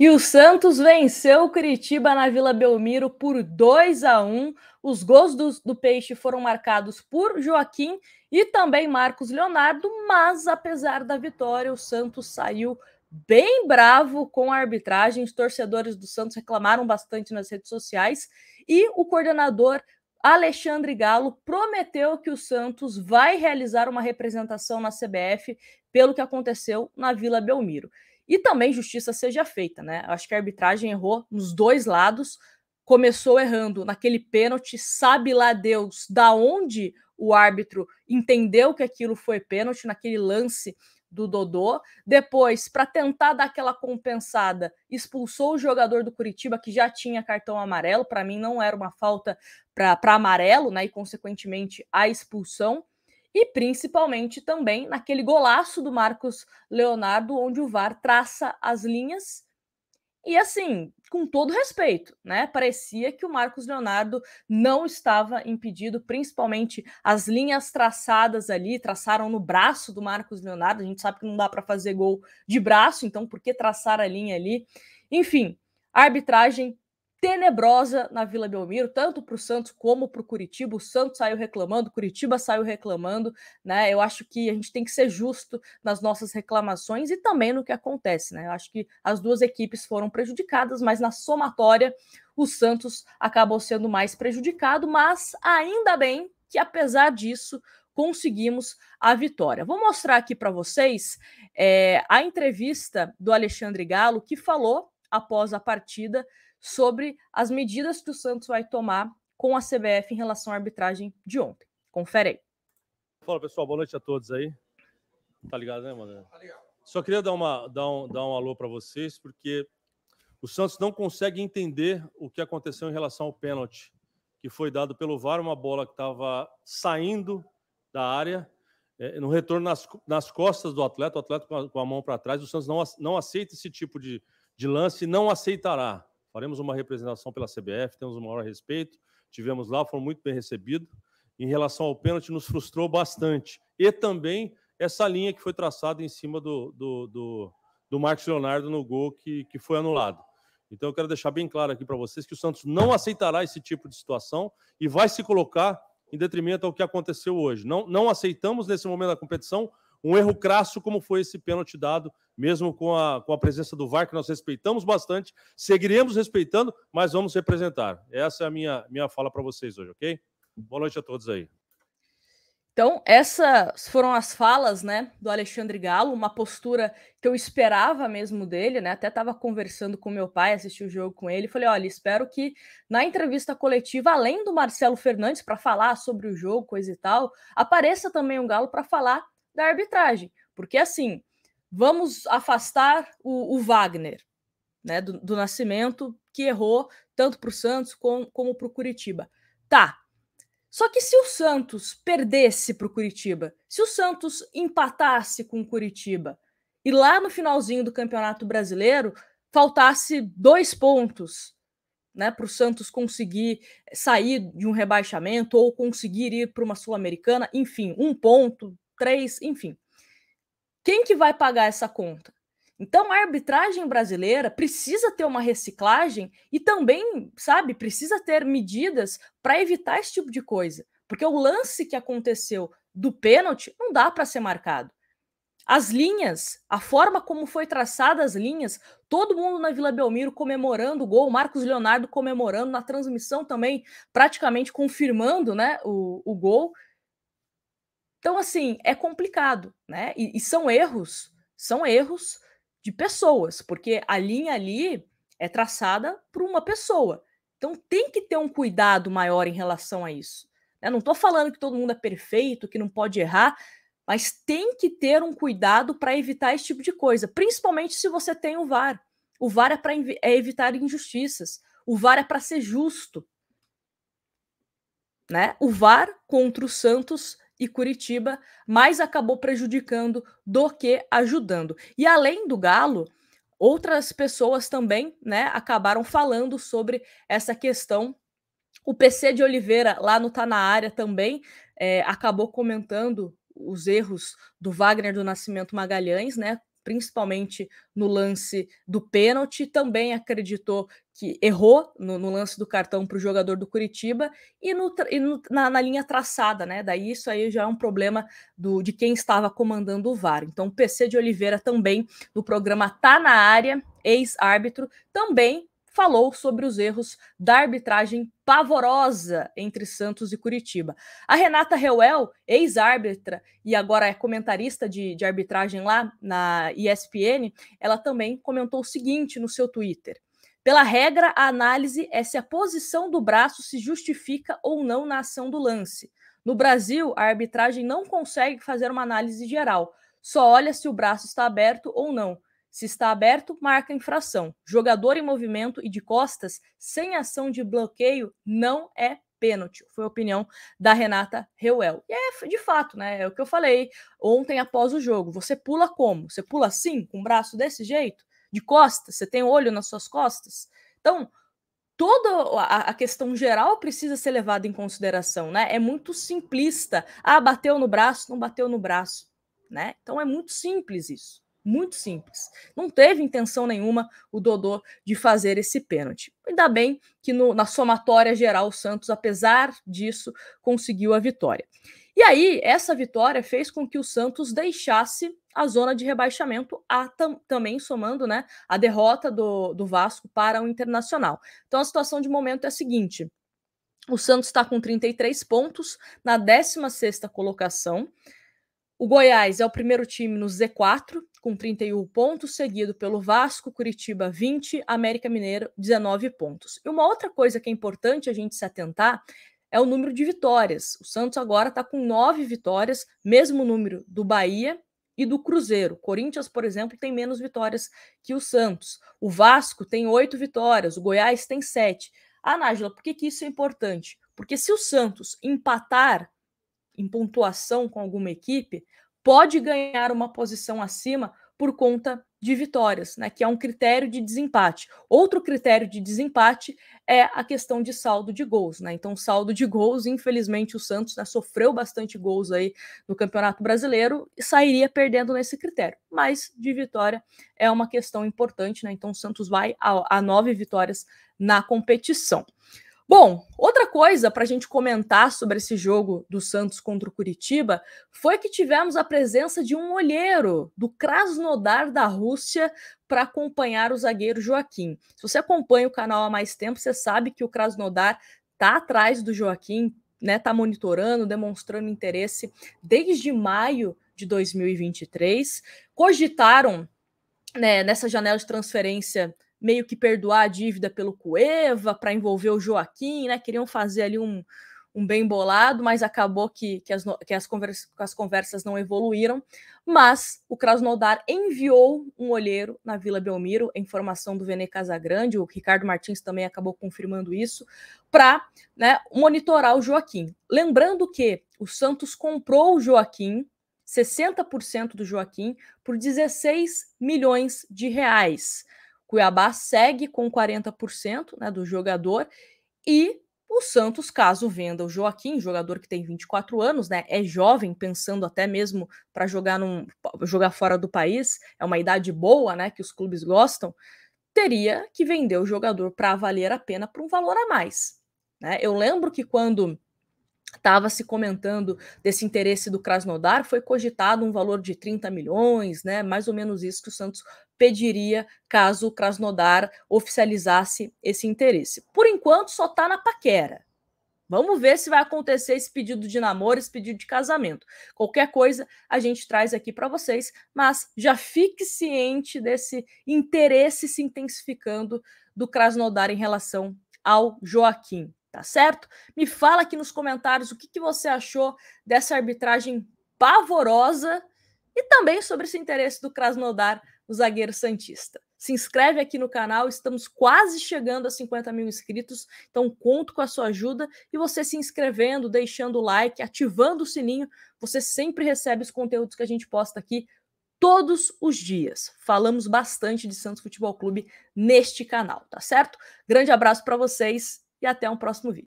E o Santos venceu o Curitiba na Vila Belmiro por 2 a 1. Os gols do, do, Peixe foram marcados por Joaquim e também Marcos Leonardo, mas apesar da vitória, o Santos saiu bem bravo com a arbitragem. Os torcedores do Santos reclamaram bastante nas redes sociais e o coordenador Alexandre Galo prometeu que o Santos vai realizar uma representação na CBF pelo que aconteceu na Vila Belmiro. E também justiça seja feita, né? acho que a arbitragem errou nos dois lados, começou errando naquele pênalti, sabe lá Deus da onde o árbitro entendeu que aquilo foi pênalti naquele lance do Dodô. Depois, para tentar dar aquela compensada, expulsou o jogador do Curitiba que já tinha cartão amarelo. Para mim, não era uma falta para amarelo, né? E consequentemente a expulsão e principalmente também naquele golaço do Marcos Leonardo, onde o VAR traça as linhas. E assim, com todo respeito, né? Parecia que o Marcos Leonardo não estava impedido, principalmente as linhas traçadas ali, traçaram no braço do Marcos Leonardo. A gente sabe que não dá para fazer gol de braço, então por que traçar a linha ali? Enfim, a arbitragem tenebrosa na Vila Belmiro, tanto para o Santos como para o Curitiba. O Santos saiu reclamando, Curitiba saiu reclamando, né? Eu acho que a gente tem que ser justo nas nossas reclamações e também no que acontece, né? Eu acho que as duas equipes foram prejudicadas, mas na somatória o Santos acabou sendo mais prejudicado, mas ainda bem que apesar disso conseguimos a vitória. Vou mostrar aqui para vocês é, a entrevista do Alexandre Galo que falou após a partida sobre as medidas que o Santos vai tomar com a CBF em relação à arbitragem de ontem. Confere aí. Fala pessoal, boa noite a todos aí. Tá ligado, né, mano? Tá ligado. Só queria dar, uma, dar, um, dar um alô para vocês, porque o Santos não consegue entender o que aconteceu em relação ao pênalti que foi dado pelo VAR, uma bola que estava saindo da área, é, no retorno nas, nas costas do atleta, o atleta com a, com a mão para trás. O Santos não, não aceita esse tipo de, de lance, não aceitará faremos uma representação pela CBF, temos o maior respeito, tivemos lá, foram muito bem recebidos. Em relação ao pênalti, nos frustrou bastante. E também essa linha que foi traçada em cima do, do, do, do Marcos Leonardo no gol que, que foi anulado. Então eu quero deixar bem claro aqui para vocês que o Santos não aceitará esse tipo de situação e vai se colocar em detrimento ao que aconteceu hoje. Não, não aceitamos nesse momento da competição um erro crasso como foi esse pênalti dado mesmo com a, com a presença do VAR, que nós respeitamos bastante, seguiremos respeitando, mas vamos representar. Essa é a minha, minha fala para vocês hoje, ok? Boa noite a todos aí. Então, essas foram as falas né, do Alexandre Galo, uma postura que eu esperava mesmo dele, né? Até estava conversando com meu pai, assisti o jogo com ele, falei, olha, espero que na entrevista coletiva, além do Marcelo Fernandes para falar sobre o jogo, coisa e tal, apareça também o um Galo para falar da arbitragem. Porque assim, vamos afastar o, o Wagner né, do, do, Nascimento, que errou tanto para o Santos com, como para o Curitiba. Tá. Só que se o Santos perdesse para o Curitiba, se o Santos empatasse com o Curitiba e lá no finalzinho do Campeonato Brasileiro faltasse dois pontos né, para o Santos conseguir sair de um rebaixamento ou conseguir ir para uma Sul-Americana, enfim, um ponto, três, enfim. Quem que vai pagar essa conta? Então, a arbitragem brasileira precisa ter uma reciclagem e também, sabe, precisa ter medidas para evitar esse tipo de coisa. Porque o lance que aconteceu do pênalti não dá para ser marcado. As linhas, a forma como foi traçada as linhas, todo mundo na Vila Belmiro comemorando o gol, Marcos Leonardo comemorando na transmissão também, praticamente confirmando né, o, o gol. Então, assim, é complicado, né? E, e são erros, são erros de pessoas, porque a linha ali é traçada por uma pessoa. Então, tem que ter um cuidado maior em relação a isso. Né? não estou falando que todo mundo é perfeito, que não pode errar, mas tem que ter um cuidado para evitar esse tipo de coisa, principalmente se você tem o VAR. O VAR é para é evitar injustiças, o VAR é para ser justo. Né? O VAR contra o Santos e Curitiba, mais acabou prejudicando do que ajudando. E além do Galo, outras pessoas também né, acabaram falando sobre essa questão. O PC de Oliveira, lá no Tá Na Área, também é, acabou comentando os erros do Wagner do Nascimento Magalhães, né? principalmente no lance do pênalti, também acreditou que errou no, no lance do cartão para o jogador do Curitiba e, no, e no, na, na, linha traçada, né? Daí isso aí já é um problema do, de quem estava comandando o VAR. Então, o PC de Oliveira também, do programa Tá na Área, ex-árbitro, também falou sobre os erros da arbitragem pavorosa entre Santos e Curitiba. A Renata Reuel, ex-árbitra e agora é comentarista de, de arbitragem lá na ESPN, ela também comentou o seguinte no seu Twitter. Pela regra, a análise é se a posição do braço se justifica ou não na ação do lance. No Brasil, a arbitragem não consegue fazer uma análise geral, só olha se o braço está aberto ou não. Se está aberto, marca infração. Jogador em movimento e de costas, sem ação de bloqueio, não é pênalti. Foi a opinião da Renata Reuel. E é de fato, né? É o que eu falei ontem após o jogo. Você pula como? Você pula assim, com o braço desse jeito? De costas? Você tem olho nas suas costas? Então, toda a, questão geral precisa ser levada em consideração, né? É muito simplista. Ah, bateu no braço, não bateu no braço, né? Então é muito simples isso. Muito simples. Não teve intenção nenhuma o Dodô de fazer esse pênalti. Ainda bem que no, na somatória geral o Santos, apesar disso, conseguiu a vitória. E aí, essa vitória fez com que o Santos deixasse a zona de rebaixamento, a, tam, também somando né, a derrota do, do Vasco para o Internacional. Então, a situação de momento é a seguinte: o Santos está com 33 pontos na 16 colocação. O Goiás é o primeiro time no Z4, com 31 pontos, seguido pelo Vasco, Curitiba 20, América Mineiro 19 pontos. E uma outra coisa que é importante a gente se atentar é o número de vitórias. O Santos agora está com nove vitórias, mesmo número do Bahia e do Cruzeiro. Corinthians, por exemplo, tem menos vitórias que o Santos. O Vasco tem oito vitórias, o Goiás tem sete. Ah, Nájila, por que, que isso é importante? Porque se o Santos empatar em pontuação com alguma equipe, pode ganhar uma posição acima por conta de vitórias, né, que é um critério de desempate. Outro critério de desempate é a questão de saldo de gols, né? Então, saldo de gols, infelizmente, o Santos né, sofreu bastante gols aí no Campeonato Brasileiro e sairia perdendo nesse critério. Mas de vitória é uma questão importante, né? Então, o Santos vai a, a nove vitórias na competição. Bom, outra coisa para a gente comentar sobre esse jogo do Santos contra o Curitiba foi que tivemos a presença de um olheiro do Krasnodar da Rússia para acompanhar o zagueiro Joaquim. Se você acompanha o canal há mais tempo, você sabe que o Krasnodar está atrás do Joaquim, né? Tá monitorando, demonstrando interesse desde maio de 2023. Cogitaram né, nessa janela de transferência meio que perdoar a dívida pelo Cueva, para envolver o Joaquim, né? Queriam fazer ali um, um bem bolado, mas acabou que, que, as, que as, as conversas não evoluíram. Mas o Krasnodar enviou um olheiro na Vila Belmiro, informação do Vene Casagrande, o Ricardo Martins também acabou confirmando isso, para né, monitorar o Joaquim. Lembrando que o Santos comprou o Joaquim, 60% do Joaquim, por 16 milhões de reais. Cuiabá segue com 40% né, do jogador e o Santos, caso venda o Joaquim, jogador que tem 24 anos, né, é jovem, pensando até mesmo para jogar num, jogar fora do país, é uma idade boa, né, que os clubes gostam, teria que vender o jogador para valer a pena por um valor a mais. Né? Eu lembro que quando estava se comentando desse interesse do Krasnodar, foi cogitado um valor de 30 milhões, né? Mais ou menos isso que o Santos pediria caso o Krasnodar oficializasse esse interesse. Por enquanto, só está na paquera. Vamos ver se vai acontecer esse pedido de namoro, esse pedido de casamento. Qualquer coisa a gente traz aqui para vocês, mas já fique ciente desse interesse se intensificando do Krasnodar em relação ao Joaquim tá certo? Me fala aqui nos comentários o que, que você achou dessa arbitragem pavorosa e também sobre esse interesse do Krasnodar o zagueiro Santista. Se inscreve aqui no canal, estamos quase chegando a 50 mil inscritos, então conto com a sua ajuda e você se inscrevendo, deixando o like, ativando o sininho, você sempre recebe os conteúdos que a gente posta aqui todos os dias. Falamos bastante de Santos Futebol Clube neste canal, tá certo? Grande abraço para vocês e até um próximo vídeo.